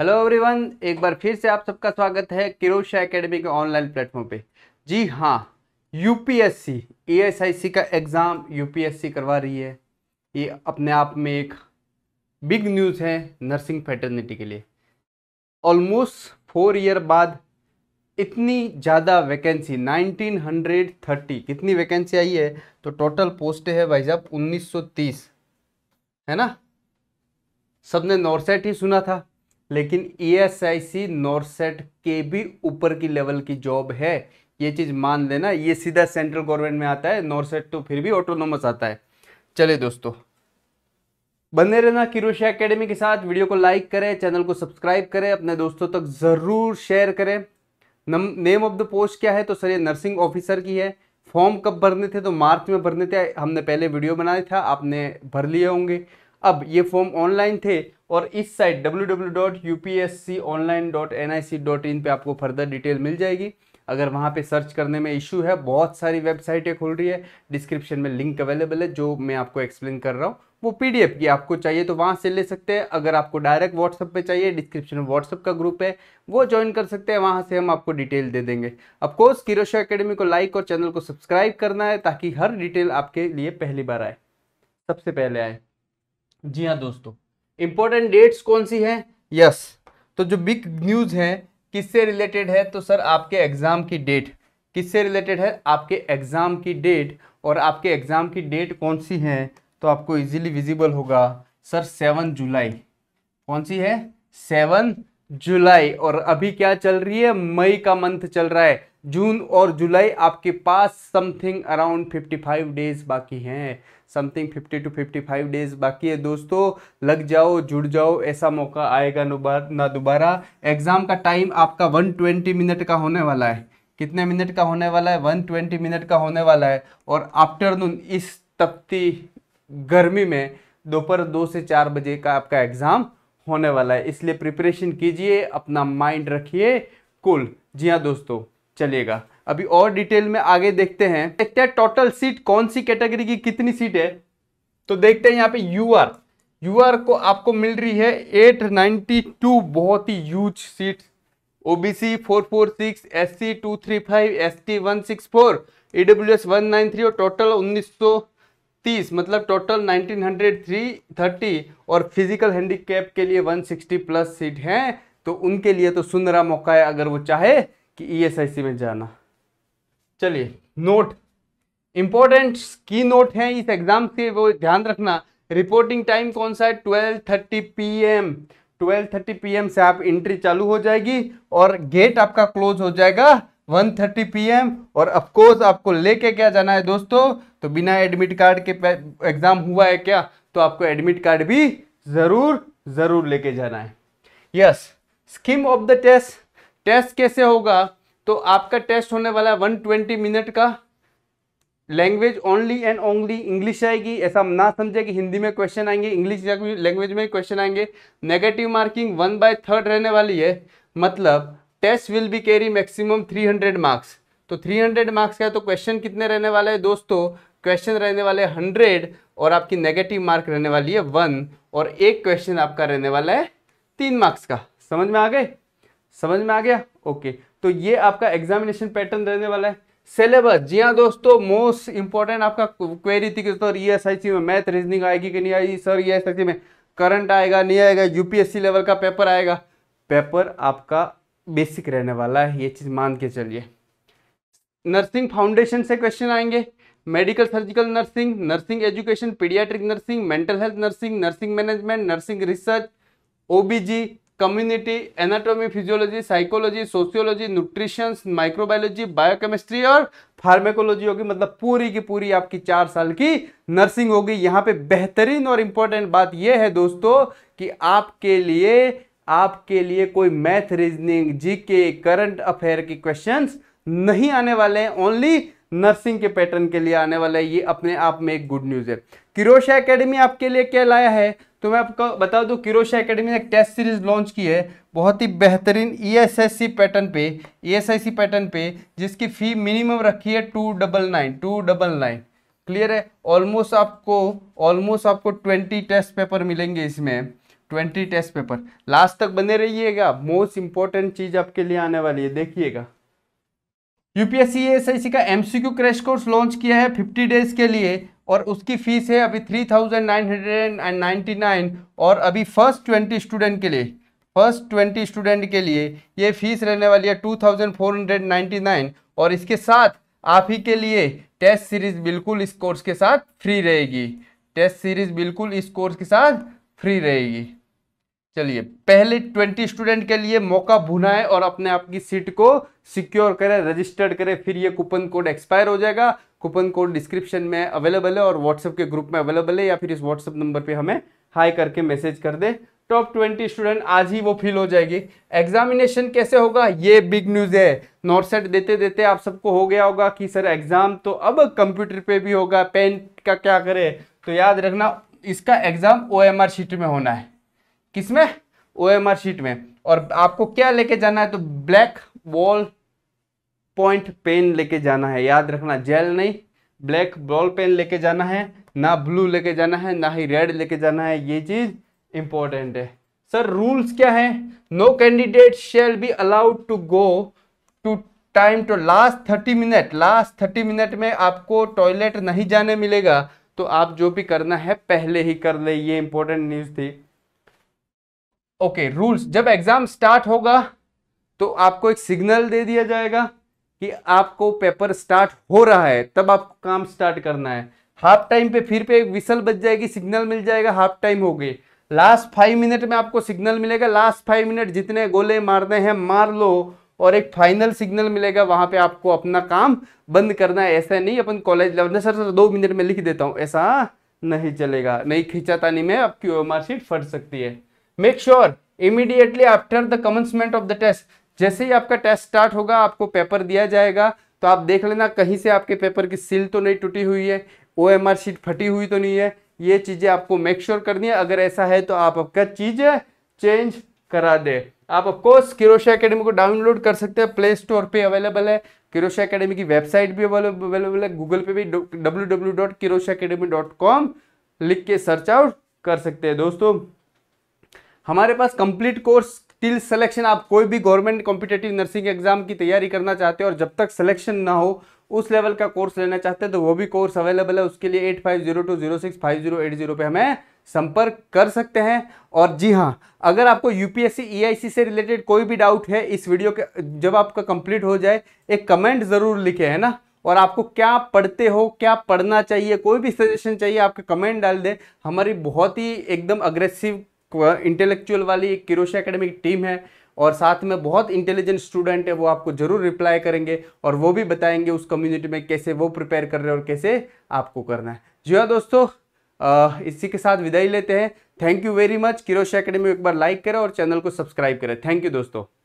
hello everyone एक बार फिर से आप सबका स्वागत है किरोशा एकेडमी के ऑनलाइन प्लेटफॉर्म पे जी हाँ यूपीएससी एएसआईसी का एग्ज़ाम यूपीएससी करवा रही है ये अपने आप में एक बिग न्यूज़ है नर्सिंग फैटर्निटी के लिए ऑलमोस्ट फोर ईयर बाद इतनी ज़्यादा वैकेंसी 1930 कितनी वैकेंसी आई है तो टोटल पोस्ट है भाई साहब 1930 है ना सबने नॉर्सेट ही सुना था लेकिन ई एस आई सी नॉर्सेट के भी ऊपर की लेवल की जॉब है ये चीज़ मान लेना ये सीधा सेंट्रल गवर्नमेंट में आता है नॉर्सेट तो फिर भी ऑटोनोमस आता है चले दोस्तों बने रहना किरोशा एकेडमी के साथ वीडियो को लाइक करें चैनल को सब्सक्राइब करें अपने दोस्तों तक ज़रूर शेयर करें नेम ऑफ द पोस्ट क्या है तो सर ये नर्सिंग ऑफिसर की है फॉर्म कब भरने थे तो मार्च में भरने थे हमने पहले वीडियो बनाया था आपने भर लिए होंगे अब ये फॉर्म ऑनलाइन थे और इस साइट www.upsconline.nic.in पे आपको फर्दर डिटेल मिल जाएगी अगर वहाँ पे सर्च करने में इशू है बहुत सारी वेबसाइटें खुल रही है डिस्क्रिप्शन में लिंक अवेलेबल है जो मैं आपको एक्सप्लेन कर रहा हूँ वो पीडीएफ की आपको चाहिए तो वहाँ से ले सकते हैं अगर आपको डायरेक्ट व्हाट्सअप पे चाहिए डिस्क्रिप्शन में व्हाट्सअप का ग्रुप है वो ज्वाइन कर सकते हैं वहाँ से हम आपको डिटेल दे देंगे अफकोर्स किरोशा अकेडमी को लाइक और चैनल को सब्सक्राइब करना है ताकि हर डिटेल आपके लिए पहली बार आए सबसे पहले आए जी हाँ दोस्तों इंपॉर्टेंट डेट्स कौन सी है यस तो जो बिग न्यूज़ है किससे रिलेटेड है तो सर आपके एग्ज़ाम की डेट किससे रिलेटेड है आपके एग्ज़ाम की डेट और आपके एग्ज़ाम की डेट कौन सी है तो आपको इजीली विजिबल होगा सर सेवन जुलाई कौन सी है सेवन जुलाई और अभी क्या चल रही है मई का मंथ चल रहा है जून और जुलाई आपके पास समथिंग अराउंड 55 डेज बाकी हैं समथिंग 50 टू 55 डेज बाकी है दोस्तों लग जाओ जुड़ जाओ ऐसा मौका आएगा ना दोबारा एग्ज़ाम का टाइम आपका 120 मिनट का होने वाला है कितने मिनट का होने वाला है 120 मिनट का होने वाला है और आफ्टरनून इस तपती गर्मी में दोपहर दो से चार बजे का आपका एग्ज़ाम होने वाला है इसलिए प्रिपरेशन कीजिए अपना माइंड रखिए कुल जी हाँ दोस्तों चलेगा अभी और डिटेल में आगे देखते हैं देखते हैं टोटल सीट कौन सी कैटेगरी की कितनी सीट है तो देखते हैं यहाँ पे यू आर यू आर को आपको मिल रही है 892 बहुत ही यूज seat OBC 446 SC 235 ST 164 EWS 193 और टोटल 1930 मतलब टोटल 1903 और फिजिकल हैंडीकैप के लिए 160 प्लस सीट हैं तो उनके लिए तो सुंदरा मौका है अगर वो चाहे कि ईएसआईसी e में जाना चलिए नोट इंपॉर्टेंट की नोट है इस एग्जाम से वो ध्यान रखना रिपोर्टिंग टाइम कौन सा है twelve thirty p m twelve thirty p m से आप एंट्री चालू हो जाएगी और गेट आपका क्लोज हो जाएगा वन थर्टी पी एम और अफकोर्स आपको लेके क्या जाना है दोस्तों तो बिना एडमिट कार्ड के एग्ज़ाम हुआ है क्या तो आपको एडमिट कार्ड भी ज़रूर ज़रूर लेके जाना है yes scheme of the test test कैसे होगा तो आपका टेस्ट होने वाला है वन ट्वेंटी मिनट का language only and only English आएगी ऐसा ना समझे कि हिंदी में क्वेश्चन आएंगे इंग्लिश लैंग्वेज में क्वेश्चन आएंगे negative marking one by third रहने वाली है मतलब test will be carry maximum 300 marks तो 300 मार्क्स का तो क्वेश्चन कितने रहने वाले हैं दोस्तों क्वेश्चन रहने वाले हंड्रेड और आपकी नेगेटिव मार्क रहने वाली है वन और एक क्वेश्चन आपका रहने वाला है तीन मार्क्स का समझ में आ गए समझ में आ गया ओके तो ये आपका एग्जामिनेशन पैटर्न रहने वाला है सिलेबस जी हाँ दोस्तों मोस्ट इंपॉर्टेंट आपका क्वेरी थी कि ई एस आई सी में मैथ रीजनिंग आएगी कि नहीं आएगी सर ई एस आई सी में करंट आएगा नहीं आएगा यूपीएससी लेवल का पेपर आएगा पेपर आपका बेसिक रहने वाला है ये चीज़ मान के चलिए नर्सिंग फाउंडेशन से क्वेश्चन आएंगे medical surgical nursing nursing education paediatric nursing mental health nursing nursing management nursing research OBG community anatomy physiology psychology sociology nutrition microbiology biochemistry और फार्मेकोलॉजी होगी मतलब पूरी की पूरी आपकी चार साल की नर्सिंग होगी यहाँ पे बेहतरीन और इम्पोर्टेंट बात यह है दोस्तों कि आपके लिए आपके लिए कोई math reasoning GK current affair के क्वेश्चन नहीं आने वाले हैं ओनली नर्सिंग के पैटर्न के लिए आने वाला है ये अपने आप में एक गुड न्यूज़ है किरोशा एकेडमी आपके लिए क्या लाया है तो मैं आपको बता दूं किरोशा एकेडमी ने एक टेस्ट सीरीज लॉन्च की है बहुत ही बेहतरीन ईएसएससी e पैटर्न पे ईएसआईसी e पैटर्न पे जिसकी फ़ी मिनिमम रखी है two double nine two double nine clear है ऑलमोस्ट आपको ऑलमोस्ट आपको ट्वेंटी टेस्ट पेपर मिलेंगे इसमें ट्वेंटी टेस्ट पेपर लास्ट तक बने रहिएगा मोस्ट इंपॉर्टेंट चीज़ आपके लिए आने वाली है देखिएगा यूपीएससी एसआईसी e का एमसीक्यू क्रैश कोर्स लॉन्च किया है 50 डेज के लिए और उसकी फ़ीस है अभी three thousand nine hundred and ninety nine और अभी फर्स्ट ट्वेंटी स्टूडेंट के लिए फर्स्ट ट्वेंटी स्टूडेंट के लिए ये फ़ीस रहने वाली है two thousand four hundred ninety nine और इसके साथ आप ही के लिए टेस्ट सीरीज़ बिल्कुल इस कोर्स के साथ फ्री रहेगी टेस्ट सीरीज़ बिल्कुल इस कोर्स के साथ फ्री रहेगी चलिए पहले ट्वेंटी स्टूडेंट के लिए मौका भुनाए और अपने आपकी सीट को सिक्योर करें रजिस्टर्ड करें फिर ये कूपन कोड एक्सपायर हो जाएगा कूपन कोड डिस्क्रिप्शन में अवेलेबल है और व्हाट्सएप के ग्रुप में अवेलेबल है या फिर इस व्हाट्सएप नंबर पे हमें हाई करके मैसेज कर दे टॉप ट्वेंटी स्टूडेंट आज ही वो फिल हो जाएगी एग्जामिनेशन कैसे होगा ये बिग न्यूज़ है नॉर्थ सेट देते देते आप सबको हो गया होगा कि सर एग्ज़ाम तो अब कंप्यूटर पर भी होगा पेन का क्या करे तो याद रखना इसका एग्ज़ाम ओ शीट में होना है किसमें आर शीट में और आपको क्या लेके जाना है तो ब्लैक बॉल पॉइंट पेन लेके जाना है याद रखना जेल नहीं ब्लैक बॉल पेन लेके जाना है ना ब्लू लेके जाना है ना ही रेड लेके जाना है ये चीज इंपॉर्टेंट है सर रूल्स क्या है no candidate shall be allowed to go to time to last thirty minute last thirty minute में आपको टॉयलेट नहीं जाने मिलेगा तो आप जो भी करना है पहले ही कर ले ये इंपॉर्टेंट न्यूज़ थी ओके रूल्स जब एग्जाम स्टार्ट होगा तो आपको एक सिग्नल दे दिया जाएगा कि आपको पेपर स्टार्ट हो रहा है तब आपको काम स्टार्ट करना है हाफ टाइम पे फिर पे एक विसल बज जाएगी सिग्नल मिल जाएगा हाफ टाइम हो गई लास्ट फाइव मिनट में आपको सिग्नल मिलेगा लास्ट फाइव मिनट जितने गोले मारने हैं मार लो और एक फाइनल सिग्नल मिलेगा वहां पे आपको अपना काम बंद करना है ऐसा नहीं अपन कॉलेज लेवल सर सर दो मिनट में लिख देता हूँ ऐसा नहीं चलेगा नहीं नहीं में आपकी ओ मार्कशीट फट सकती है make sure immediately after the commencement of the test जैसे ही आपका टेस्ट स्टार्ट होगा आपको पेपर दिया जाएगा तो आप देख लेना कहीं से आपके पेपर की सील तो नहीं टूटी हुई है ओ एम आर शीट फटी हुई तो नहीं है ये चीज़ें आपको मेक श्योर करनी है अगर ऐसा है तो आप आपका चीज़ चेंज करा दे आप ऑफकोर्स किरोशा अकेडमी को डाउनलोड कर सकते हैं प्ले स्टोर पे अवेलेबल है किरोशा अकेडमी की वेबसाइट भी अवेलेबल है गूगल पे भी W W dot Kirosha academy dot com लिख के सर्च आउट कर सकते हैं दोस्तों हमारे पास कंप्लीट कोर्स टिल सिलेक्शन आप कोई भी गवर्नमेंट कॉम्पिटेटिव नर्सिंग एग्जाम की तैयारी करना चाहते हो और जब तक सिलेक्शन ना हो उस लेवल का कोर्स लेना चाहते हैं तो वो भी कोर्स अवेलेबल है उसके लिए eight five zero two zero six five zero eight zero पे हमें संपर्क कर सकते हैं और जी हाँ अगर आपको यूपीएससी ईआईसी e से रिलेटेड कोई भी डाउट है इस वीडियो के जब आपका कंप्लीट हो जाए एक कमेंट ज़रूर लिखे है ना और आपको क्या पढ़ते हो क्या पढ़ना चाहिए कोई भी सजेशन चाहिए आपके कमेंट डाल दें हमारी बहुत ही एकदम अग्रेसिव इंटेलेक्चुअल वाली एक किरोशा की टीम है और साथ में बहुत इंटेलिजेंट स्टूडेंट है वो आपको ज़रूर रिप्लाई करेंगे और वो भी बताएंगे उस कम्युनिटी में कैसे वो प्रिपेयर कर रहे हैं और कैसे आपको करना है जी हाँ दोस्तों आ, इसी के साथ विदाई लेते हैं thank you very much Kirosha academy एक बार लाइक करें और चैनल को सब्सक्राइब करें थैंक यू दोस्तों